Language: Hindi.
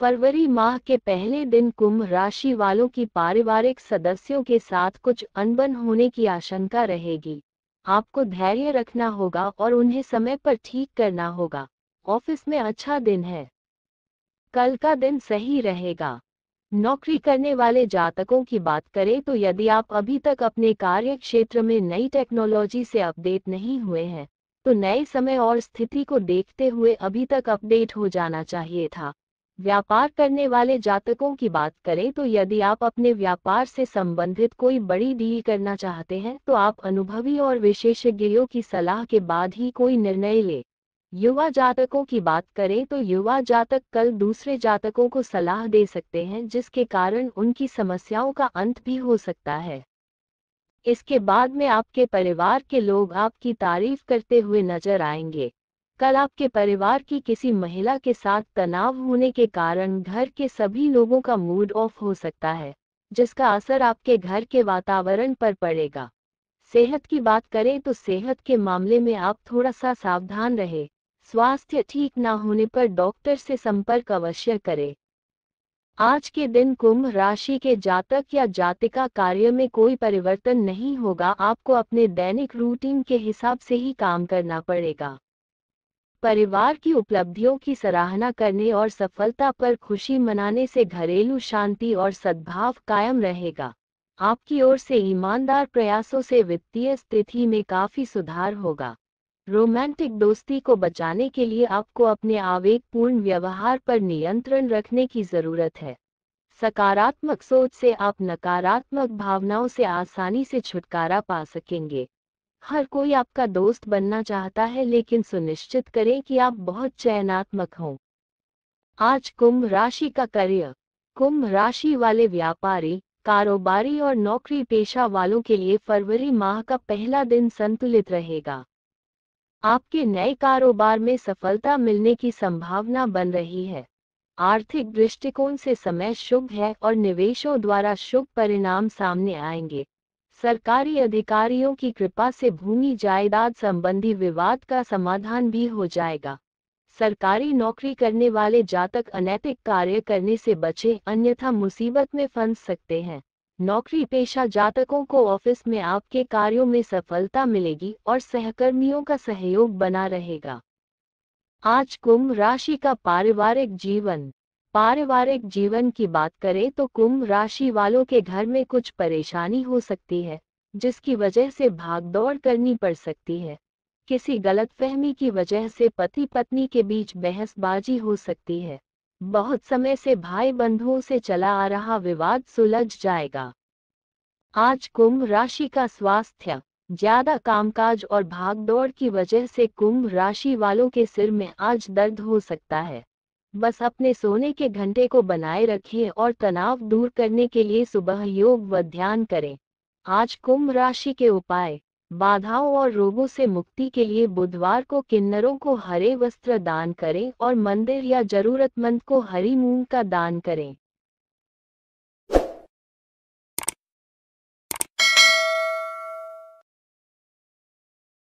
फरवरी माह के पहले दिन कुंभ राशि वालों की पारिवारिक सदस्यों के साथ कुछ अनबन होने की आशंका रहेगी आपको धैर्य रखना होगा और उन्हें समय पर ठीक करना होगा ऑफिस में अच्छा दिन है कल का दिन सही रहेगा नौकरी करने वाले जातकों की बात करें तो यदि आप अभी तक अपने कार्य क्षेत्र में नई टेक्नोलॉजी से अपडेट नहीं हुए हैं तो नए समय और स्थिति को देखते हुए अभी तक अपडेट हो जाना चाहिए था व्यापार करने वाले जातकों की बात करें तो यदि आप अपने व्यापार से संबंधित कोई बड़ी डील करना चाहते हैं तो आप अनुभवी और विशेषज्ञों की सलाह के बाद ही कोई निर्णय लें युवा जातकों की बात करें तो युवा जातक कल दूसरे जातकों को सलाह दे सकते हैं जिसके कारण उनकी समस्याओं का अंत भी हो सकता है इसके बाद में आपके परिवार के लोग आपकी तारीफ करते हुए नजर आएंगे कल आपके परिवार की किसी महिला के साथ तनाव होने के कारण घर के सभी लोगों का मूड ऑफ हो सकता है जिसका असर आपके घर के वातावरण पर पड़ेगा सेहत की बात करें तो सेहत के मामले में आप थोड़ा सा सावधान रहे स्वास्थ्य ठीक न होने पर डॉक्टर से संपर्क अवश्य करें आज के दिन कुंभ राशि के जातक या जातिका कार्य में कोई परिवर्तन नहीं होगा आपको अपने दैनिक रूटीन के हिसाब से ही काम करना पड़ेगा परिवार की उपलब्धियों की सराहना करने और सफलता पर खुशी मनाने से घरेलू शांति और सद्भाव कायम रहेगा आपकी ओर से ईमानदार प्रयासों से वित्तीय स्थिति में काफी सुधार होगा रोमांटिक दोस्ती को बचाने के लिए आपको अपने आवेगपूर्ण व्यवहार पर नियंत्रण रखने की जरूरत है सकारात्मक सोच से आप नकारात्मक भावनाओं से आसानी से छुटकारा पा सकेंगे हर कोई आपका दोस्त बनना चाहता है लेकिन सुनिश्चित करें कि आप बहुत चयनात्मक हों आज कुंभ राशि का करियर कुंभ राशि वाले व्यापारी कारोबारी और नौकरी पेशा वालों के लिए फरवरी माह का पहला दिन संतुलित रहेगा आपके नए कारोबार में सफलता मिलने की संभावना बन रही है आर्थिक दृष्टिकोण से समय शुभ है और निवेशों द्वारा शुभ परिणाम सामने आएंगे सरकारी अधिकारियों की कृपा से भूमि जायदाद संबंधी विवाद का समाधान भी हो जाएगा सरकारी नौकरी करने वाले जातक अनैतिक कार्य करने से बचे अन्यथा मुसीबत में फंस सकते हैं नौकरी पेशा जातकों को ऑफिस में आपके कार्यों में सफलता मिलेगी और सहकर्मियों का सहयोग बना रहेगा आज कुंभ राशि का पारिवारिक जीवन पारिवारिक जीवन की बात करें तो कुंभ राशि वालों के घर में कुछ परेशानी हो सकती है जिसकी वजह से भागदौड़ करनी पड़ सकती है किसी गलतफहमी की वजह से पति पत्नी के बीच बहसबाजी हो सकती है बहुत समय से भाई बंधुओं से चला आ रहा विवाद सुलझ जाएगा आज कुंभ राशि का स्वास्थ्य ज्यादा कामकाज और भागदौड़ की वजह से कुंभ राशि वालों के सिर में आज दर्द हो सकता है बस अपने सोने के घंटे को बनाए रखिए और तनाव दूर करने के लिए सुबह योग व ध्यान करें आज कुंभ राशि के उपाय बाधाओं और रोगों से मुक्ति के लिए बुधवार को किन्नरों को हरे वस्त्र दान करें और मंदिर या जरूरतमंद को हरी मूंग का दान करें